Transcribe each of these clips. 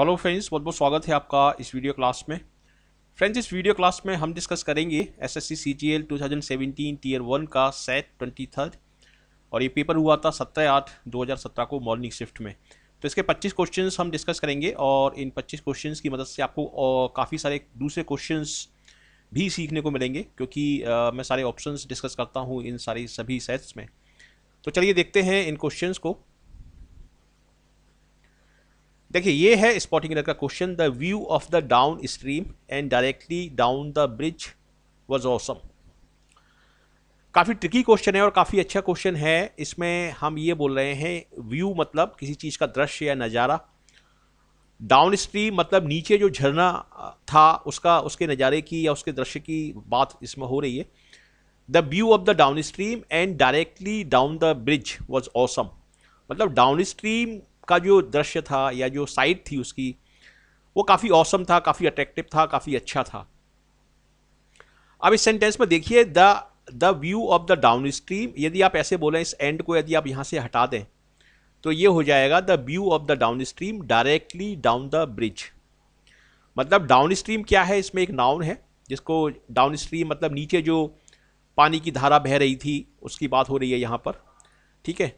Hello friends बहुत बहुत स्वागत है आपका इस वीडियो क्लास में फ्रेंड्स इस वीडियो क्लास में हम डिस्कस करेंगे S S C C L two thousand tier one का सेट ट्वेंटी थर्ड और ये पेपर हुआ था सत्रह आठ दो हज़ार सत्रह को मॉर्निंग शिफ्ट में तो इसके पच्चीस क्वेश्चन हम डिस्कस करेंगे और इन पच्चीस क्वेश्चन की मदद से आपको काफ़ी सारे दूसरे क्वेश्चन भी सीखने को मिलेंगे क्योंकि आ, मैं सारे ऑप्शन डिस्कस करता हूँ इन सारी सभी सेट्स में तो चलिए देखते हैं इन क्वेश्चन को देखिए ये है स्पॉटिंग का question the view of the downstream and directly down the bridge was awesome काफ़ी ट्रिकी क्वेश्चन है और काफ़ी अच्छा क्वेश्चन है इसमें हम ये बोल रहे हैं व्यू मतलब किसी चीज़ का दृश्य या नज़ारा डाउन स्ट्रीम मतलब नीचे जो झरना था उसका उसके नज़ारे की या उसके दृश्य की बात इसमें हो रही है the view of the downstream and directly down the bridge was awesome मतलब डाउन स्ट्रीम का जो दृश्य था या जो साइट थी उसकी वो काफ़ी औसम था काफ़ी अट्रैक्टिव था काफ़ी अच्छा था अब इस सेंटेंस में देखिए the the view of the downstream यदि आप ऐसे बोलें इस एंड को यदि आप यहाँ से हटा दें तो ये हो जाएगा the view of the downstream directly down the bridge मतलब डाउन स्ट्रीम क्या है इसमें एक नाउन है जिसको डाउन स्ट्रीम मतलब नीचे जो पानी की धारा बह रही थी उसकी बात हो रही है यहाँ पर ठीक है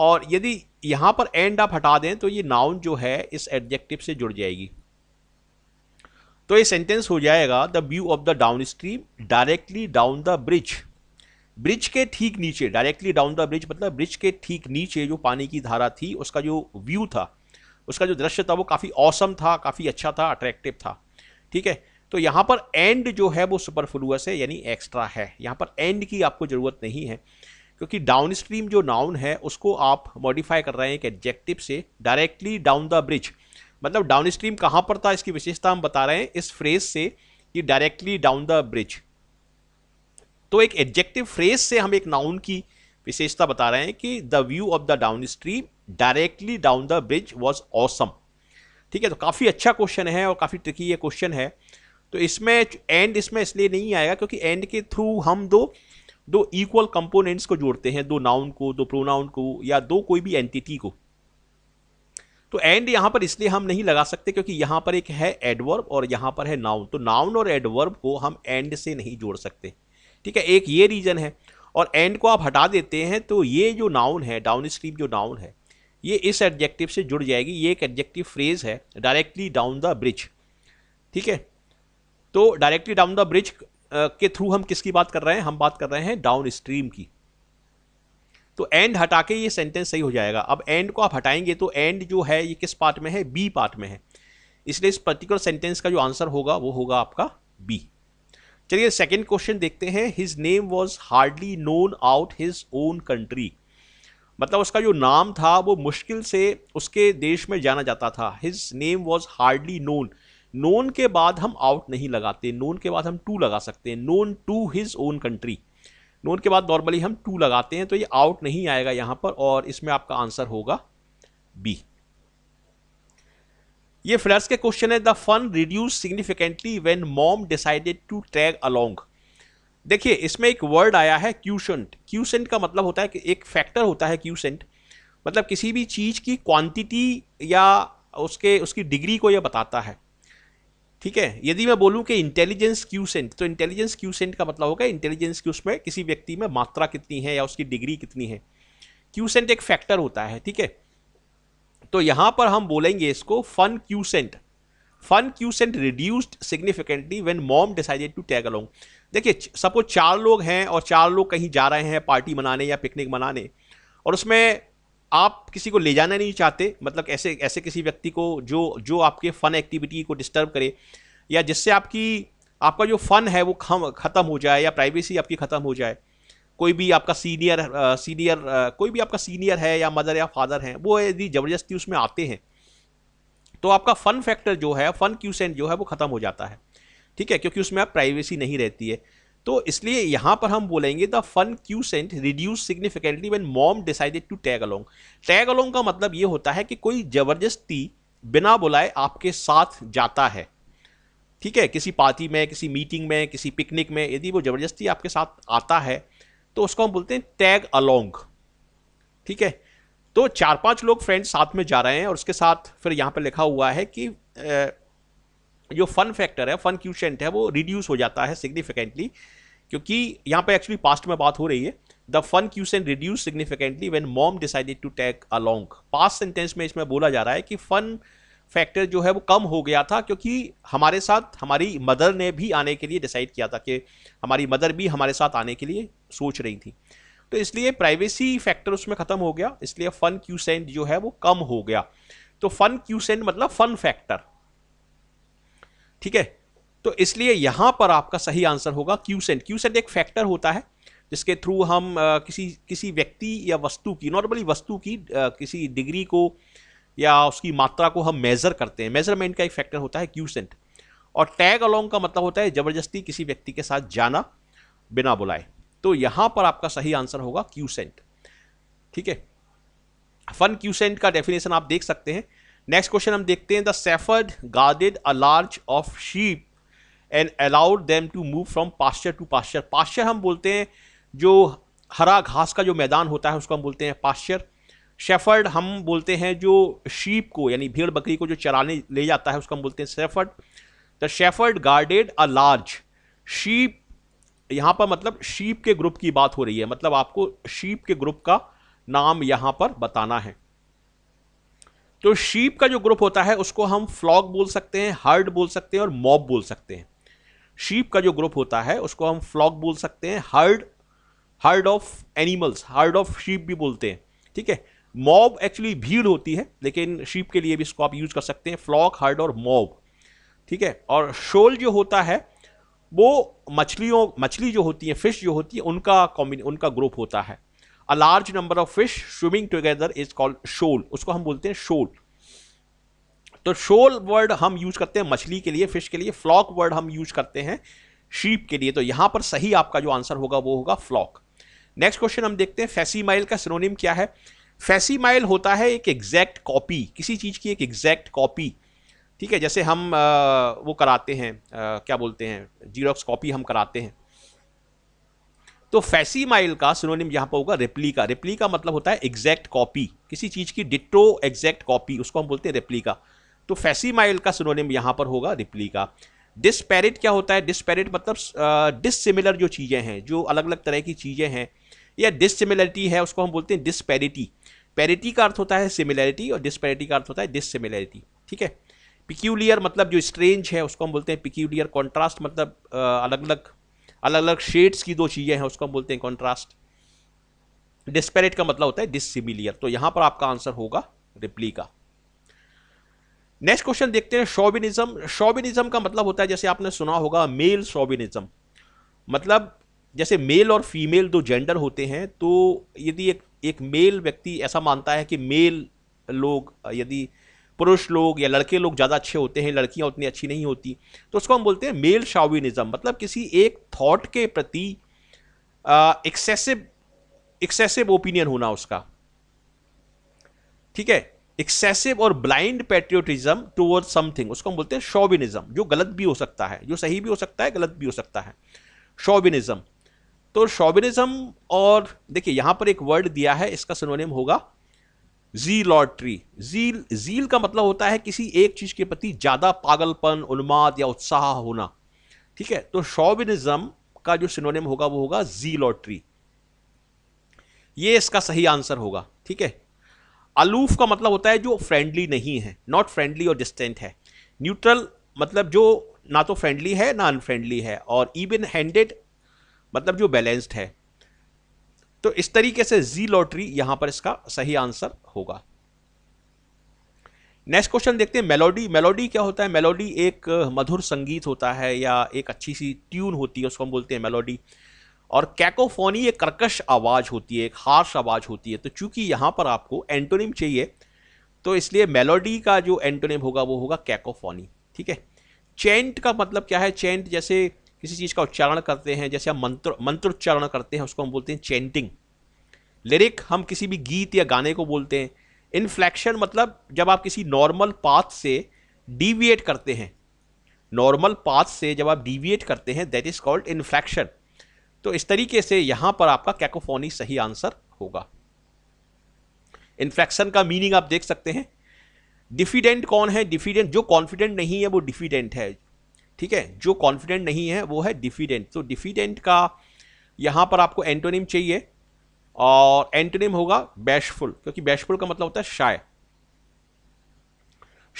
और यदि यहाँ पर एंड आप हटा दें तो ये नाउन जो है इस एडजेक्टिव से जुड़ जाएगी तो ये सेंटेंस हो जाएगा the view of the downstream directly down the bridge bridge के ठीक नीचे डायरेक्टली डाउन द ब्रिज मतलब ब्रिज के ठीक नीचे जो पानी की धारा थी उसका जो व्यू था उसका जो दृश्य था वो काफ़ी औसम था काफ़ी अच्छा था अट्रैक्टिव था ठीक है तो यहाँ पर एंड जो है वो सुपरफ्लूअस है यानी एक्स्ट्रा है यहाँ पर एंड की आपको ज़रूरत नहीं है क्योंकि डाउन स्ट्रीम जो नाउन है उसको आप मॉडिफाई कर रहे हैं एक एडजेक्टिव से डायरेक्टली डाउन द ब्रिज मतलब डाउन स्ट्रीम कहाँ पर था इसकी विशेषता हम बता रहे हैं इस फ्रेज से कि डायरेक्टली डाउन द ब्रिज तो एक एडजेक्टिव फ्रेज से हम एक नाउन की विशेषता बता रहे हैं कि the view of the downstream directly down the bridge was awesome ठीक है तो काफ़ी अच्छा क्वेश्चन है और काफ़ी ट्रिकी ये क्वेश्चन है तो इसमें एंड इसमें इसलिए नहीं आएगा क्योंकि एंड के थ्रू हम दो दो इक्वल कंपोनेंट्स को जोड़ते हैं दो नाउन को दो प्रोनाउन को या दो कोई भी एंटिटी को तो एंड यहां पर इसलिए हम नहीं लगा सकते क्योंकि यहां पर एक है एडवर्ब और यहां पर है नाउन तो नाउन और एडवर्ब को हम एंड से नहीं जोड़ सकते ठीक है एक ये रीज़न है और एंड को आप हटा देते हैं तो ये जो नाउन है डाउन स्ट्रीम जो नाउन है ये इस एडजेक्टिव से जुड़ जाएगी ये एक एडजेक्टिव फ्रेज है डायरेक्टली डाउन द ब्रिज ठीक है तो डायरेक्टली डाउन द ब्रिज के थ्रू हम किसकी बात कर रहे हैं हम बात कर रहे हैं डाउन स्ट्रीम की तो एंड हटा के ये सेंटेंस सही हो जाएगा अब एंड को आप हटाएंगे तो एंड जो है ये किस पार्ट में है बी पार्ट में है इसलिए इस पर्टिकुलर सेंटेंस का जो आंसर होगा वो होगा आपका बी चलिए सेकेंड क्वेश्चन देखते हैं his name was hardly known out his own country मतलब उसका जो नाम था वो मुश्किल से उसके देश में जाना जाता था his name was hardly known known के बाद हम आउट नहीं लगाते नोन के बाद हम टू लगा सकते हैं known to his own country known के बाद नॉर्मली हम टू लगाते हैं तो ये आउट नहीं आएगा यहाँ पर और इसमें आपका आंसर होगा बी ये फ्लैट्स के क्वेश्चन है the fun reduce significantly when mom decided to tag along देखिए इसमें एक वर्ड आया है क्यूसेंट क्यूसेंट का मतलब होता है कि एक फैक्टर होता है क्यूसेंट मतलब किसी भी चीज़ की क्वांटिटी या उसके उसकी डिग्री को यह बताता है ठीक है यदि मैं बोलूँ कि इंटेलिजेंस क्यूसेंट तो इंटेलिजेंस क्यूसेंट का मतलब होगा इंटेलिजेंस क्यूस में किसी व्यक्ति में मात्रा कितनी है या उसकी डिग्री कितनी है क्यूसेंट एक फैक्टर होता है ठीक है तो यहाँ पर हम बोलेंगे इसको fun quotient fun quotient reduced significantly when mom decided to tag along देखिए सपोज चार लोग हैं और चार लोग कहीं जा रहे हैं पार्टी मनाने या पिकनिक मनाने और उसमें आप किसी को ले जाना नहीं चाहते मतलब ऐसे ऐसे किसी व्यक्ति को जो जो आपके फ़न एक्टिविटी को डिस्टर्ब करे या जिससे आपकी आपका जो फ़न है वो ख़त्म हो जाए या प्राइवेसी आपकी ख़त्म हो जाए कोई भी आपका सीनियर आ, सीनियर आ, कोई भी आपका सीनियर है या मदर या फादर हैं वो यदि ज़बरदस्ती उसमें आते हैं तो आपका फ़न फैक्टर जो है फ़न क्यूसेंट जो है वो ख़त्म हो जाता है ठीक है क्योंकि उसमें आप प्राइवेसी नहीं रहती है तो इसलिए यहाँ पर हम बोलेंगे the fun quotient reduce significantly when mom decided to tag along tag along का मतलब ये होता है कि कोई ज़बरदस्ती बिना बुलाए आपके साथ जाता है ठीक है किसी पार्टी में किसी मीटिंग में किसी पिकनिक में यदि वो ज़बरदस्ती आपके साथ आता है तो उसको हम बोलते हैं टैग अलोंग ठीक है तो चार पांच लोग फ्रेंड्स साथ में जा रहे हैं और उसके साथ फिर यहाँ पर लिखा हुआ है कि जो फन फैक्टर है फन क्यूशेंट है वो रिड्यूस हो जाता है सिग्निफिकेंटली क्योंकि यहाँ पे एक्चुअली पास्ट में बात हो रही है the fun quotient reduce significantly when mom decided to take along past sentence में इसमें बोला जा रहा है कि फन फैक्टर जो है वो कम हो गया था क्योंकि हमारे साथ हमारी मदर ने भी आने के लिए डिसाइड किया था कि हमारी मदर भी हमारे साथ आने के लिए सोच रही थी तो इसलिए प्राइवेसी फैक्टर उसमें ख़त्म हो गया इसलिए फ़न क्यूसेंट जो है वो कम हो गया तो फ़न क्यूसेंट मतलब फ़न फैक्टर ठीक है तो इसलिए यहां पर आपका सही आंसर होगा क्यूसेंट क्यूसेंट एक फैक्टर होता है जिसके थ्रू हम आ, किसी किसी व्यक्ति या वस्तु की नॉर्मली वस्तु की आ, किसी डिग्री को या उसकी मात्रा को हम मेज़र करते हैं मेजरमेंट का एक फैक्टर होता है क्यूसेंट और टैग अलोंग का मतलब होता है ज़बरदस्ती किसी व्यक्ति के साथ जाना बिना बुलाए तो यहां पर आपका सही आंसर होगा क्यूसेंट ठीक है फन क्यूसेंट का डेफिनेशन आप देख सकते हैं नेक्स्ट क्वेश्चन हम देखते हैं the shepherd guarded a large of sheep and allowed them to move from pasture to pasture pasture हम बोलते हैं जो हरा घास का जो मैदान होता है उसको हम बोलते हैं पास्चर शेफर्ड हम बोलते हैं जो शीप को यानी भेड़ बकरी को जो चराने ले जाता है उसको हम बोलते हैं shepherd the shepherd guarded a large sheep यहाँ पर मतलब शीप के ग्रुप की बात हो रही है मतलब आपको शीप के ग्रुप का नाम यहाँ पर बताना है तो शीप का जो ग्रुप होता है उसको हम फ्लॉग बोल सकते हैं हर्ड बोल सकते हैं और मॉब बोल सकते हैं शीप का जो ग्रुप होता है उसको हम फ्लॉग बोल सकते हैं herd herd of animals herd of sheep भी बोलते हैं ठीक है मॉब एक्चुअली भीड़ होती है लेकिन शीप के लिए भी इसको आप यूज कर सकते हैं फ्लॉक हर्ड और मॉब ठीक है और शोल जो होता है वो मछलियों मछली जो होती है फिश जो होती है उनका कॉम्बिने उनका ग्रुप होता है a large number of fish swimming together is called shoal उसको हम बोलते हैं शोल तो शोल वर्ड हम यूज करते हैं मछली के लिए फिश के लिए फ्लॉक वर्ड हम यूज करते हैं शीप के लिए तो यहां पर सही आपका जो आंसर होगा वो होगा फ्लॉक नेक्स्ट क्वेश्चन हम देखते हैं फैसीमाइल का सिनोनिम क्या है फैसीमाइल होता है एक एग्जैक्ट कॉपी किसी चीज की एक एग्जैक्ट कॉपी ठीक है जैसे हम आ, वो कराते हैं आ, क्या बोलते हैं जीरोक्स कॉपी हम कराते हैं तो फैसीमाइल का सिनोनिम यहां पर होगा रेप्लिका रेप्लिका मतलब होता है एग्जैक्ट कॉपी किसी चीज की डिटो एग्जैक्ट कॉपी उसको हम बोलते हैं रेप्लिका तो फैसीमाइल का सिनोनिम यहां पर होगा रेप्लिका डिस्पेरिट क्या होता है डिस्पेरिट मतलब डिसिमिलर जो चीज़ें हैं जो अलग अलग तरह की चीज़ें हैं या डिससिमिलरिटी है उसको हम बोलते हैं डिस्पेरिटी पेरिटी का अर्थ होता है सिमिलैरिटी और डिस्पेरिटी का अर्थ होता है डिससिमिलैरिटी ठीक है पिक्यूलियर मतलब जो स्ट्रेंज है उसको हम बोलते हैं पिक्यूलियर कॉन्ट्रास्ट मतलब अलग अलग अलग अलग शेड्स की दो चीज़ें हैं उसको हम बोलते हैं कॉन्ट्रास्ट डिस्पेरेट का मतलब होता है डिसिमिलियर तो यहां पर आपका आंसर होगा रिप्ली का नेक्स्ट क्वेश्चन देखते हैं शॉबिनिज्म शॉबिनिज्म का मतलब होता है जैसे आपने सुना होगा मेल शॉबिनिज्म मतलब जैसे मेल और फीमेल दो जेंडर होते हैं तो यदि एक एक मेल व्यक्ति ऐसा मानता है कि मेल लोग यदि पुरुष लोग या लड़के लोग ज़्यादा अच्छे होते हैं लड़कियाँ उतनी अच्छी नहीं होती तो उसको हम बोलते हैं मेल शाविनिज़म मतलब किसी एक थाट के प्रति एक्सेसिव एक्सेसिव ओपिनियन होना उसका ठीक है एक्सेसिव और ब्लाइंड पेट्रियोटिज्म टूवर्ड समथिंग उसको हम बोलते हैं शोविनिज्म जो गलत भी हो सकता है जो सही भी हो सकता है गलत भी हो सकता है शोविनिज्म तो शोविनिज्म और देखिए यहां पर एक वर्ड दिया है इसका सिनोनिम होगा जी लॉटरी जील जील का मतलब होता है किसी एक चीज़ के प्रति ज़्यादा पागलपन उन्माद या उत्साह होना ठीक है तो शॉबिनिज्म का जो सिनोनिम होगा वो होगा जी लॉटरी ये इसका सही आंसर होगा ठीक है अलूफ का मतलब होता है जो फ्रेंडली नहीं है नॉट फ्रेंडली और डिस्टेंट है न्यूट्रल मतलब जो ना तो फ्रेंडली है ना अनफ्रेंडली है और इवन हैंडेड मतलब जो बैलेंस्ड है तो इस तरीके से जी लॉटरी यहां पर इसका सही आंसर होगा नेक्स्ट क्वेश्चन देखते हैं मेलोडी मेलोडी क्या होता है मेलोडी एक मधुर संगीत होता है या एक अच्छी सी ट्यून होती है उसको हम बोलते हैं मेलोडी और कैकोफोनी एक कर्कश आवाज़ होती है एक हार्श आवाज़ होती है तो चूंकि यहां पर आपको एंटोनिम चाहिए तो इसलिए मेलोडी का जो एंटोनिम होगा वो होगा कैकोफोनी ठीक है चेंट का मतलब क्या है चेंट जैसे किसी चीज़ का उच्चारण करते हैं जैसे हम मंत्र मंत्रोच्चारण करते हैं उसको हम बोलते हैं चैंटिंग लिरिक हम किसी भी गीत या गाने को बोलते हैं इनफ्लैक्शन मतलब जब आप किसी नॉर्मल पाथ से डिविएट करते हैं नॉर्मल पाथ से जब आप डिविएट करते हैं दैट इज़ कॉल्ड इनफ्लैक्शन तो इस तरीके से यहाँ पर आपका कैकोफोनी सही आंसर होगा इन्फ्लेक्शन का मीनिंग आप देख सकते हैं डिफिडेंट कौन है डिफिडेंट जो कॉन्फिडेंट नहीं है वो डिफिडेंट है ठीक है जो कॉन्फिडेंट नहीं है वो है डिफिडेंट तो डिफिडेंट का यहाँ पर आपको एंटोनिम चाहिए और एंटोनिम होगा बैशफुल क्योंकि बैशफुल का मतलब होता है shy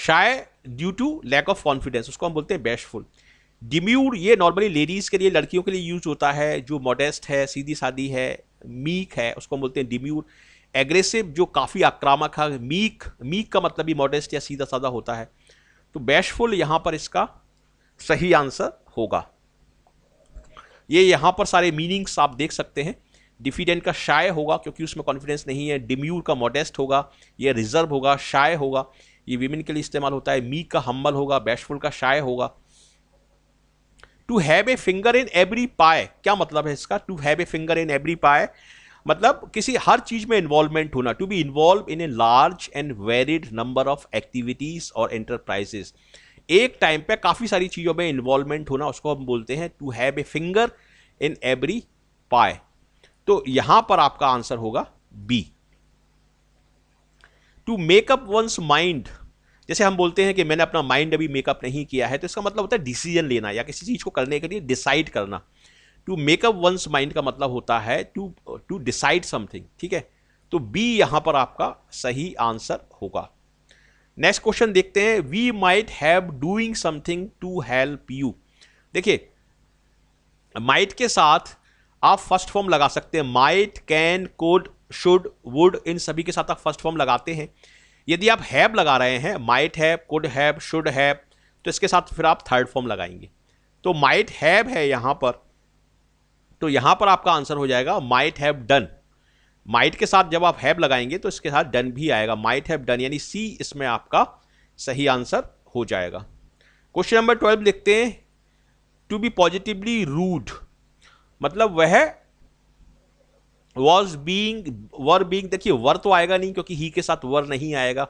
shy due to lack of confidence उसको हम बोलते हैं बैशफुल डिम्यूर ये नॉर्मली लेडीज़ के लिए लड़कियों के लिए यूज होता है जो मॉडेस्ट है सीधी सादी है मीक है उसको हम बोलते हैं डिम्यूर एग्रेसिव जो काफ़ी आक्रामक है मीक मीक का मतलब भी मॉडेस्ट या सीधा साधा होता है तो बैशफुल यहां पर इसका सही आंसर होगा ये यहां पर सारे मीनिंग्स आप देख सकते हैं डिफिडेंट का शाय होगा क्योंकि उसमें कॉन्फिडेंस नहीं है डिम्यूर का मॉडेस्ट होगा ये रिजर्व होगा शाय होगा ये विमेन के लिए इस्तेमाल होता है मी का हम्बल होगा बैशफुल का शाय होगा to have a finger in every pie क्या मतलब है इसका to have a finger in every pie मतलब किसी हर चीज में इन्वॉल्वमेंट होना to be involved in a large and varied number of activities और एंटरप्राइजेस एक टाइम पे काफ़ी सारी चीज़ों में इन्वॉल्वमेंट होना उसको हम बोलते हैं to have a finger in every pie तो यहां पर आपका आंसर होगा be to make up one's mind जैसे हम बोलते हैं कि मैंने अपना माइंड अभी मेकअप नहीं किया है तो इसका मतलब होता है डिसीजन लेना या किसी चीज़ को करने के लिए डिसाइड करना टू मेकअप वंस माइंड का मतलब होता है टू टू डिसाइड समथिंग ठीक है तो बी यहां पर आपका सही आंसर होगा नेक्स्ट क्वेश्चन देखते हैं we might have doing something to help you देखिए माइट के साथ आप फर्स्ट फॉर्म लगा सकते हैं might can could should would इन सभी के साथ आप फर्स्ट फॉर्म लगाते हैं यदि आप हैव लगा रहे हैं might have could have should have तो इसके साथ फिर आप थर्ड फॉर्म लगाएंगे तो माइट हैव है यहाँ पर तो यहाँ पर आपका आंसर हो जाएगा माइट हैव डन माइट के साथ जब आप हैब लगाएंगे तो इसके साथ डन भी आएगा माइट हैव डन यानी सी इसमें आपका सही आंसर हो जाएगा क्वेश्चन नंबर ट्वेल्व लिखते हैं टू बी पॉजिटिवली रूड मतलब वह वॉज बींग वर बींग देखिए वर तो आएगा नहीं क्योंकि ही के साथ वर नहीं आएगा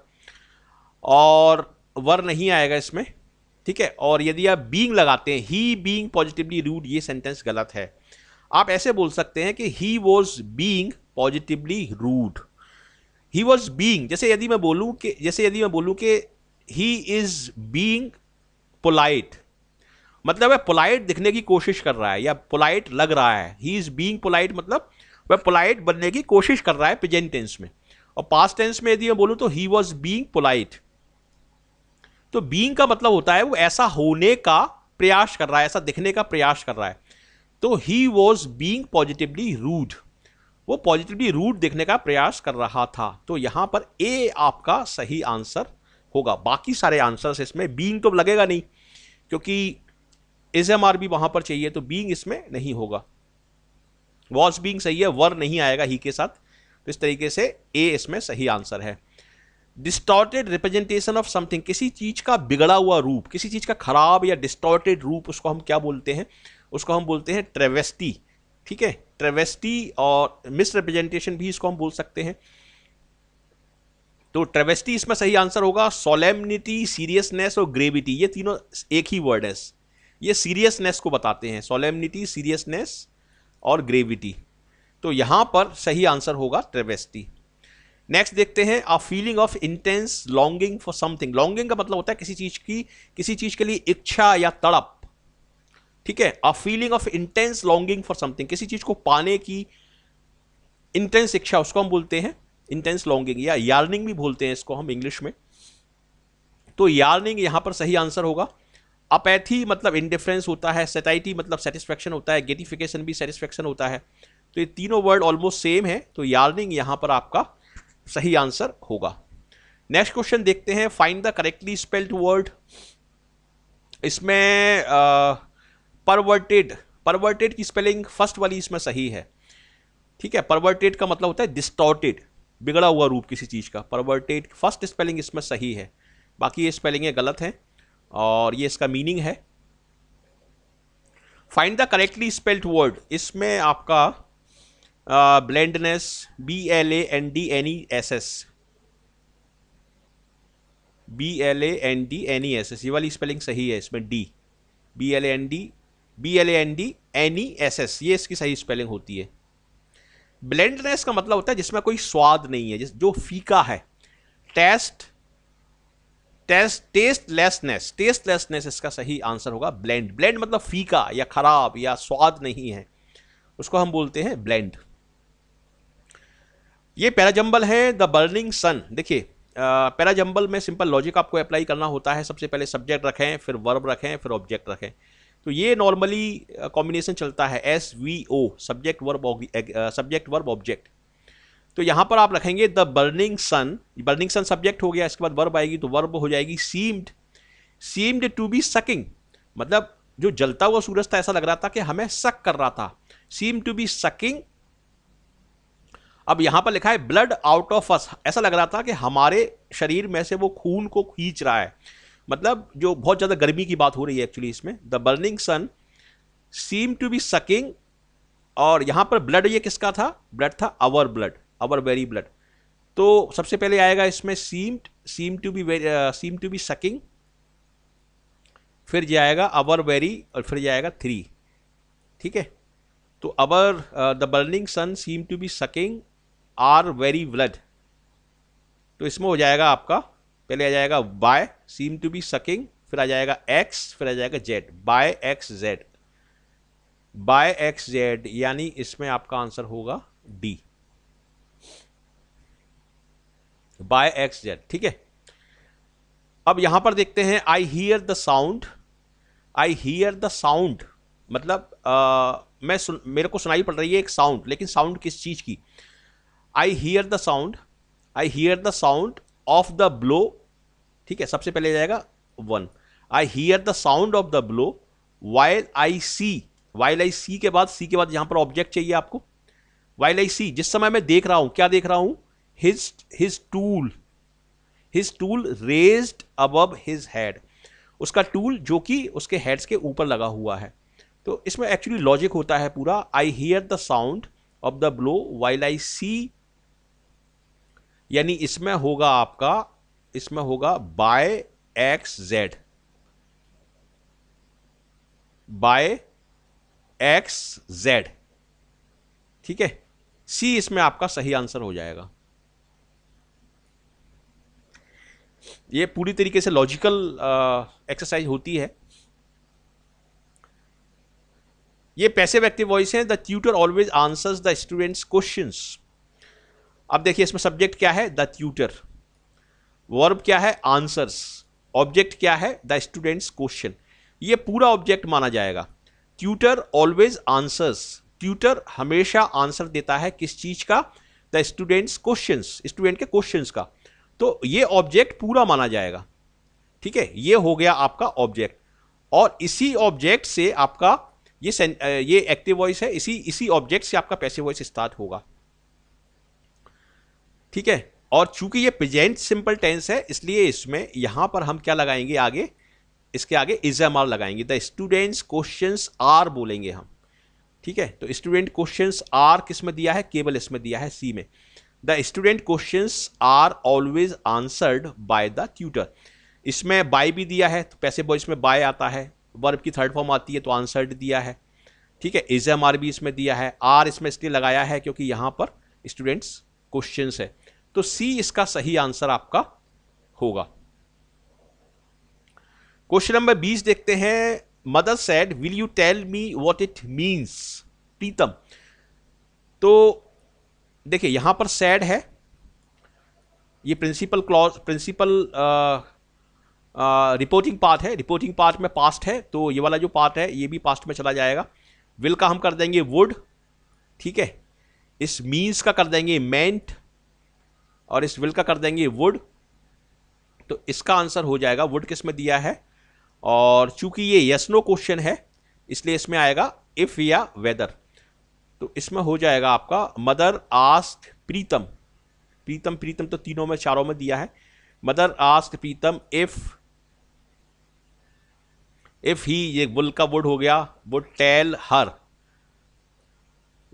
और वर नहीं आएगा इसमें ठीक है और यदि आप बींग लगाते हैं ही बींग पॉजिटिवली रूड ये सेंटेंस गलत है आप ऐसे बोल सकते हैं कि he was being positively rude he was being जैसे यदि मैं बोलूँ कि जैसे यदि मैं बोलूँ कि ही इज बींग पोलाइट मतलब वह पोलाइट दिखने की कोशिश कर रहा है या पोलाइट लग रहा है ही इज बींग पोलाइट मतलब वह पोलाइट बनने की कोशिश कर रहा है प्रेजेंट टेंस में और पास्ट टेंस में यदि मैं बोलूँ तो ही वॉज बींग पोलाइट तो बींग का मतलब होता है वो ऐसा होने का प्रयास कर रहा है ऐसा दिखने का प्रयास कर रहा है तो he was being positively rude वो पॉजिटिवली रूट देखने का प्रयास कर रहा था तो यहाँ पर ए आपका सही आंसर होगा बाकी सारे आंसर्स इसमें बींग तो लगेगा नहीं क्योंकि एज एम आर भी वहाँ पर चाहिए तो बींग इसमें नहीं होगा वॉज बींग सही है वर नहीं आएगा ही के साथ तो इस तरीके से ए इसमें सही आंसर है डिस्टॉर्टेड रिप्रेजेंटेशन ऑफ समथिंग किसी चीज़ का बिगड़ा हुआ रूप किसी चीज़ का खराब या डिस्टॉर्टेड रूप उसको हम क्या बोलते हैं उसको हम बोलते हैं ट्रेवेस्टी ठीक है ट्रेवेस्टी और मिसरिप्रेजेंटेशन भी इसको हम बोल सकते हैं तो ट्रेवेस्टी इसमें सही आंसर होगा सोलेमनिटी सीरियसनेस और ग्रेविटी ये तीनों एक ही वर्ड है ये सीरियसनेस को बताते हैं सोलेमनिटी सीरियसनेस और ग्रेविटी तो यहां पर सही आंसर होगा ट्रेवेस्टी नेक्स्ट देखते हैं a feeling of intense longing for something longing का मतलब होता है किसी चीज़ की किसी चीज़ के लिए इच्छा या तड़प ठीक है a feeling of intense longing for something किसी चीज को पाने की इंटेंस इच्छा उसको हम बोलते हैं इंटेंस लॉन्गिंग या यार्निंग भी बोलते हैं इसको हम इंग्लिश में तो यार्निंग यहां पर सही आंसर होगा अपैथी मतलब इंडिफरेंस होता है सेटाइटी मतलब सेटिस्फेक्शन होता है गेटिफिकेशन भी सेटिस्फेक्शन होता है तो ये तीनों वर्ड ऑलमोस्ट सेम है तो यार्निंग यहां पर आपका सही आंसर होगा नेक्स्ट क्वेश्चन देखते हैं find the correctly spelled word इसमें आ, परवर्टेड परवर्टेड की स्पेलिंग फर्स्ट वाली इसमें सही है ठीक है परवर्टेड का मतलब होता है डिस्टॉर्टेड बिगड़ा हुआ रूप किसी चीज़ का परवर्टेड फर्स्ट स्पेलिंग इसमें सही है बाकी ये स्पेलिंगें गलत हैं और ये इसका मीनिंग है find the correctly spelled word इसमें आपका blandness B L A N D N E S S B L A N D N E S S ये वाली स्पेलिंग सही है इसमें D B L A N D B L A N D N E S S ये इसकी सही spelling होती है ब्लेंडनेस का मतलब होता है जिसमें कोई स्वाद नहीं है जिस जो फीका है टेस्ट टेस्ट टेस्टलेसनेस टेस्टलेसनेस इसका सही आंसर होगा ब्लेंड ब्लेंड मतलब फीका या खराब या स्वाद नहीं है उसको हम बोलते हैं ब्लेंड ये पैराजंबल है द बर्निंग सन देखिए पैराजंबल में सिंपल लॉजिक आपको अप्लाई करना होता है सबसे पहले सब्जेक्ट रखें फिर वर्ब रखें फिर ऑब्जेक्ट रखें तो ये नॉर्मली कॉम्बिनेशन uh, चलता है S V O subject verb subject verb object तो यहाँ पर आप रखेंगे the burning sun burning sun subject हो गया इसके बाद वर्ब आएगी तो वर्ब हो जाएगी seemed seemed to be sucking मतलब जो जलता हुआ सूरज था ऐसा लग रहा था कि हमें सक कर रहा था सीम टू बी सकिंग अब यहां पर लिखा है ब्लड आउट ऑफ अस ऐसा लग रहा था कि हमारे शरीर में से वो खून को खींच रहा है मतलब जो बहुत ज़्यादा गर्मी की बात हो रही है एक्चुअली इसमें the burning sun seem to be sucking और यहाँ पर ब्लड ये किसका था ब्लड था our blood our very blood तो सबसे पहले आएगा इसमें seem seem to be seem to be sucking फिर जाएगा आवर वेरी और फिर जाएगा थ्री ठीक है तो our the burning sun seem to be sucking our very blood तो इसमें हो जाएगा आपका पहले आ जाएगा Y seem to be sucking फिर आ जाएगा एक्स फिर आ जाएगा Z Y X Z Y X Z यानी इसमें आपका आंसर होगा डी बाय एक्स जेड ठीक है अब यहां पर देखते हैं I hear the sound I hear the sound मतलब आ, मैं सुन मेरे को सुनाई पड़ रही है एक साउंड लेकिन साउंड किस चीज की I hear the sound I hear the sound of the blow ठीक है सबसे पहले जाएगा one I hear the sound of the blow while I see while I see के बाद सी के बाद यहां पर ऑब्जेक्ट चाहिए आपको वाइल आई सी जिस समय मैं देख रहा हूं क्या देख रहा हूं his his tool his tool raise अब हिज हेड उसका टूल जो कि उसके हेड्स के ऊपर लगा हुआ है तो इसमें एक्चुअली लॉजिक होता है पूरा I hear the sound of the blow while I see यानी इसमें होगा आपका इसमें होगा Y X Z Y X Z ठीक है सी इसमें आपका सही आंसर हो जाएगा ये पूरी तरीके से लॉजिकल एक्सरसाइज होती है ये पैसे व्यक्ति वॉइस है the tutor always answers the students questions अब देखिए इसमें सब्जेक्ट क्या है द ट्यूटर वर्ब क्या है आंसर्स ऑब्जेक्ट क्या है द स्टूडेंट्स क्वेश्चन ये पूरा ऑब्जेक्ट माना जाएगा ट्यूटर ऑलवेज आंसर्स ट्यूटर हमेशा आंसर देता है किस चीज़ का द स्टूडेंट्स क्वेश्चन स्टूडेंट के क्वेश्चन का तो ये ऑब्जेक्ट पूरा माना जाएगा ठीक है ये हो गया आपका ऑब्जेक्ट और इसी ऑब्जेक्ट से आपका ये ये एक्टिव वॉइस है इसी इसी ऑब्जेक्ट से आपका पैसिव वॉइस स्टार्ट होगा ठीक है और चूंकि ये प्रेजेंट सिंपल टेंस है इसलिए इसमें यहाँ पर हम क्या लगाएंगे आगे इसके आगे इज एम आर लगाएंगे द स्टूडेंट्स क्वेश्चन आर बोलेंगे हम ठीक है तो स्टूडेंट क्वेश्चन आर किस में दिया है केवल इसमें दिया है सी में the student question are always answered by the tutor इसमें बाय भी दिया है तो पैसे बॉय इसमें बाय आता है वर्ब की थर्ड फॉर्म आती है तो आंसर्ड दिया है ठीक है इज एम आर भी इसमें दिया है आर इसमें इसलिए लगाया है क्योंकि यहाँ पर स्टूडेंट्स क्वेश्चन है तो सी इसका सही आंसर आपका होगा क्वेश्चन नंबर बीस देखते हैं mother said will you tell me what it means Pritam तो देखिए यहां पर सैड है ये principal clause principal reporting part है रिपोर्टिंग पार्ट में पास्ट है तो ये वाला जो पार्ट है ये भी पास्ट में चला जाएगा विल का हम कर देंगे वुड ठीक है इस मीन्स का कर देंगे मेंट और इस विल का कर देंगे वुड तो इसका आंसर हो जाएगा वुड किस में दिया है और चूंकि ये यस नो क्वेश्चन है इसलिए इसमें आएगा इफ़ या वेदर तो इसमें हो जाएगा आपका मदर आस्क प्रीतम प्रीतम प्रीतम तो तीनों में चारों में दिया है mother asked Pritam if if he ये वुल का वुड हो गया would tell her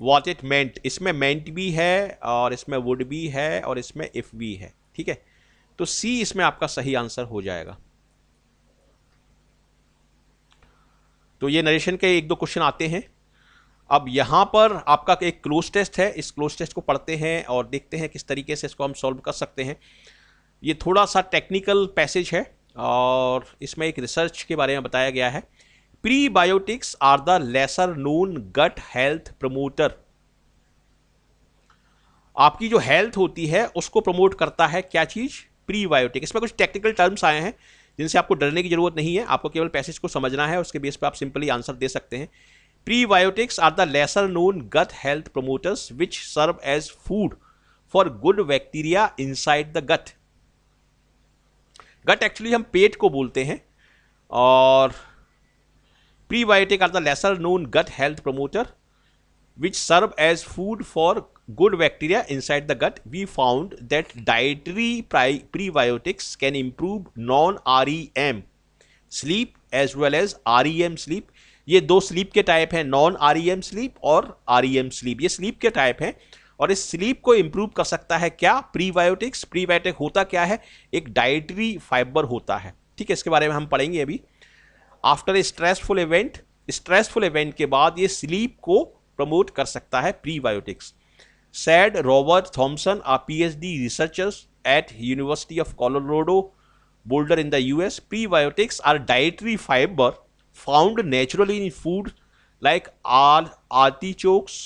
what it meant इसमें मेंट भी है और इसमें वुड भी है और इसमें इफ़ भी है ठीक है तो सी इसमें आपका सही आंसर हो जाएगा तो ये नरेशन के एक दो क्वेश्चन आते हैं अब यहाँ पर आपका एक क्लोज टेस्ट है इस क्लोज टेस्ट को पढ़ते हैं और देखते हैं किस तरीके से इसको हम सॉल्व कर सकते हैं ये थोड़ा सा टेक्निकल पैसेज है और इसमें एक रिसर्च के बारे में बताया गया है prebiotics are the lesser known gut health promoter आपकी जो हेल्थ होती है उसको प्रमोट करता है क्या चीज प्रीबायोटिक इसमें कुछ टेक्निकल टर्म्स आए हैं जिनसे आपको डरने की जरूरत नहीं है आपको केवल पैसेज को समझना है उसके बेस पर आप सिंपली आंसर दे सकते हैं prebiotics are the lesser known gut health promoters which serve as food for good bacteria inside the gut gut actually हम पेट को बोलते हैं और Prebiotic are the lesser known gut health promoter which serve as food for good bacteria inside the gut. We found that dietary pre prebiotics can improve non-REM sleep as well as REM sleep. ये दो sleep के type हैं non R sleep और R sleep ये sleep के type हैं और इस स्लीप को इम्प्रूव कर सकता है क्या प्रीबायोटिक्स प्रीबायोटिक होता क्या है एक डाइटरी फाइबर होता है ठीक है इसके बारे में हम पढ़ेंगे अभी after a stressful event stressful event के बाद ये स्लीप को प्रमोट कर सकता है prebiotics said Robert Thompson R PhD researchers at University of Colorado Boulder in the US prebiotics are dietary fibre found naturally in food like all artichokes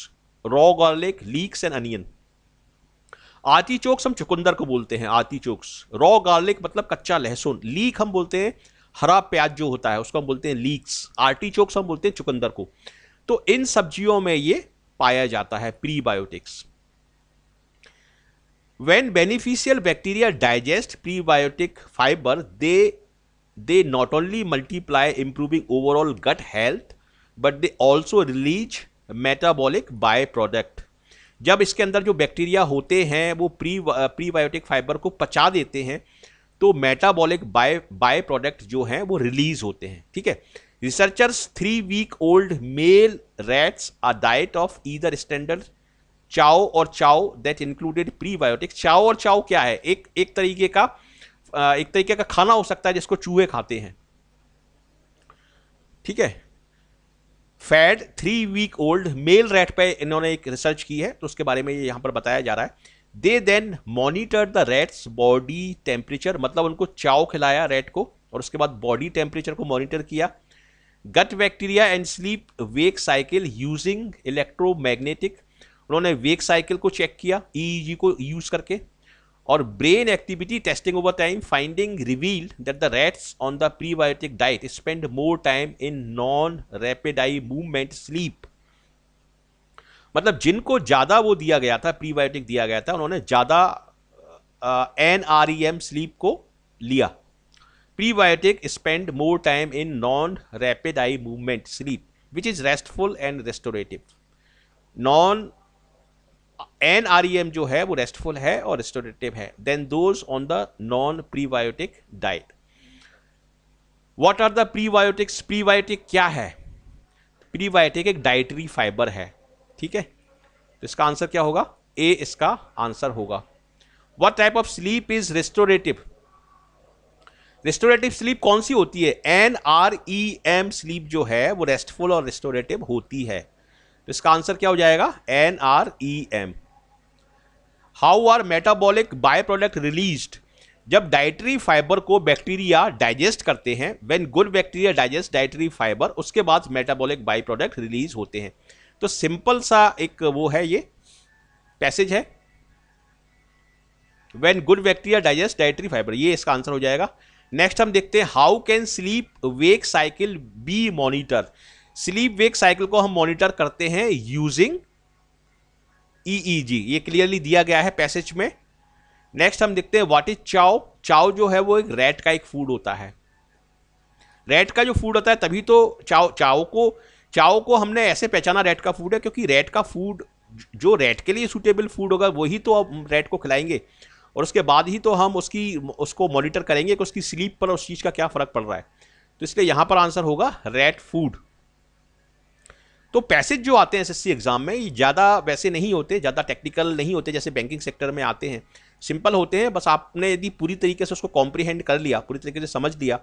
raw garlic leeks and onion artichokes हम चुकंदर को बोलते हैं आर्टिचोक्स raw garlic मतलब कच्चा लहसुन leak हम बोलते हैं हरा प्याज जो होता है उसको हम बोलते हैं लीक्स आरटी आर्टीचोक्स हम बोलते हैं चुकंदर को तो इन सब्जियों में ये पाया जाता है prebiotics when beneficial bacteria digest prebiotic fiber they they not only multiply improving overall gut health but they also release metabolic byproduct जब इसके अंदर जो बैक्टीरिया होते हैं वो प्री प्रीबायोटिक फाइबर को पचा देते हैं तो मेटाबॉलिक बाय बाय प्रोडक्ट जो हैं वो रिलीज होते हैं ठीक है researchers three week old male rats a diet of either standard chow और चाओ दैट इंक्लूडेड प्रीबायोटिक चाओ और चाओ क्या है एक एक तरीके का एक तरीके का खाना हो सकता है जिसको चूहे खाते हैं ठीक है fed three week old male rat पे इन्होंने एक रिसर्च की है तो उसके बारे में ये पर बताया जा रहा है they then monitor the rats body temperature मतलब उनको चाव खिलाया रेट को और उसके बाद बॉडी टेम्परेचर को मॉनिटर किया gut bacteria and sleep wake cycle using electromagnetic उन्होंने वेक साइकिल को चेक किया ईईजी e e को यूज करके और brain activity testing over time finding reveal that the rats on the prebiotic diet spend more time in non rapid eye movement sleep मतलब जिनको ज़्यादा वो दिया गया था प्रीबायोटिक दिया गया था उन्होंने ज़्यादा N R E M sleep को लिया prebiotic spend more time in non rapid eye movement sleep which is restful and restorative non N R E M जो है वो रेस्टफुल है और रेस्टोरेटिव है then those on the non prebiotic diet what are the prebiotics prebiotic क्या है prebiotic एक dietary fibre है ठीक है तो इसका आंसर क्या होगा ए इसका आंसर होगा what type of sleep is restorative restorative sleep कौन सी होती है N R E M sleep जो है वो रेस्टफुल और रेस्टोरेटिव होती है तो इसका आंसर क्या हो जाएगा N R E M how are metabolic byproduct released जब डाइटरी फाइबर को बैक्टीरिया डाइजेस्ट करते हैं when good bacteria digest dietary fiber उसके बाद मेटाबॉलिक बाई प्रोडक्ट रिलीज होते हैं तो सिंपल सा एक वो है ये पैसेज है when good bacteria digest dietary fiber ये इसका आंसर हो जाएगा नेक्स्ट हम देखते हैं how can sleep wake cycle be monitor sleep wake cycle को हम मॉनिटर करते हैं यूजिंग ईईजी e e ये क्लियरली दिया गया है पैसेज में नेक्स्ट हम देखते हैं व्हाट इज चाओ चाओ जो है वो एक रेट का एक फूड होता है रेट का जो फूड होता है तभी तो चाओ चाओ को चाओ को हमने ऐसे पहचाना रेट का फूड है क्योंकि रेट का फूड जो रेट के लिए सूटेबल फूड होगा वही तो हम रेट को खिलाएंगे और उसके बाद ही तो हम उसकी उसको मॉनिटर करेंगे कि उसकी स्लीप पर उस चीज़ का क्या फ़र्क पड़ रहा है तो इसलिए यहाँ पर आंसर होगा रेट फूड तो पैसेज जो आते हैं एसएससी एग्ज़ाम में ये ज़्यादा वैसे नहीं होते ज़्यादा टेक्निकल नहीं होते जैसे बैंकिंग सेक्टर में आते हैं सिंपल होते हैं बस आपने यदि पूरी तरीके से उसको कॉम्प्रीहेंड कर लिया पूरी तरीके से समझ लिया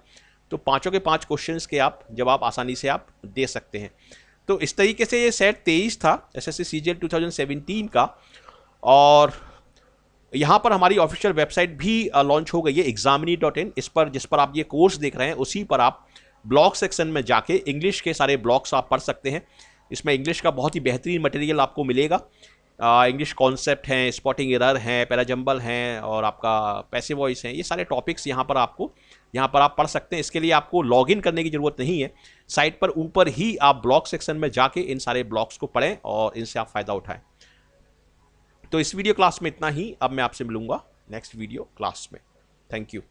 तो पाँचों के पाँच क्वेश्चन के आप जवाब आसानी से आप दे सकते हैं तो इस तरीके से ये सेट तेईस था एस एस सी 2017 का और यहाँ पर हमारी ऑफिशियल वेबसाइट भी लॉन्च हो गई है एग्जामिनी डॉट इन इस पर जिस पर आप ये कोर्स देख रहे हैं उसी पर आप ब्लॉग सेक्शन में जाके इंग्लिश के सारे ब्लॉग्स आप पढ़ सकते हैं इसमें इंग्लिश का बहुत ही बेहतरीन मटेरियल आपको मिलेगा इंग्लिश कॉन्सेप्ट हैं स्पॉटिंग एरर हैं पैराजम्बल हैं और आपका पैसे वॉइस हैं ये सारे टॉपिक्स यहाँ पर आपको यहाँ पर आप पढ़ सकते हैं इसके लिए आपको लॉग इन करने की ज़रूरत नहीं है साइट पर ऊपर ही आप ब्लॉग सेक्शन में जाके इन सारे ब्लॉग्स को पढ़ें और इनसे आप फ़ायदा उठाएं तो इस वीडियो क्लास में इतना ही अब मैं आपसे मिलूंगा नेक्स्ट वीडियो क्लास में थैंक यू